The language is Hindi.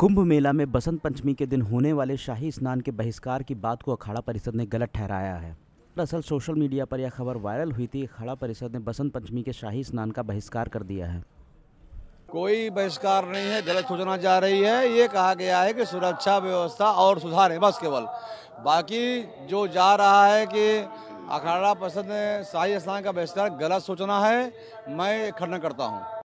कुंभ मेला में बसंत पंचमी के दिन होने वाले शाही स्नान के बहिष्कार की बात को अखाड़ा परिषद ने गलत ठहराया है दरअसल सोशल मीडिया पर यह खबर वायरल हुई थी अखाड़ा परिषद ने बसंत पंचमी के शाही स्नान का बहिष्कार कर दिया है कोई बहिष्कार नहीं है गलत सूचना जा रही है ये कहा गया है कि सुरक्षा व्यवस्था और सुधार है बस केवल बाकी जो जा रहा है कि अखाड़ा परिषद ने शाही स्नान का बहिष्कार गलत सूचना है मैं खंडन करता हूँ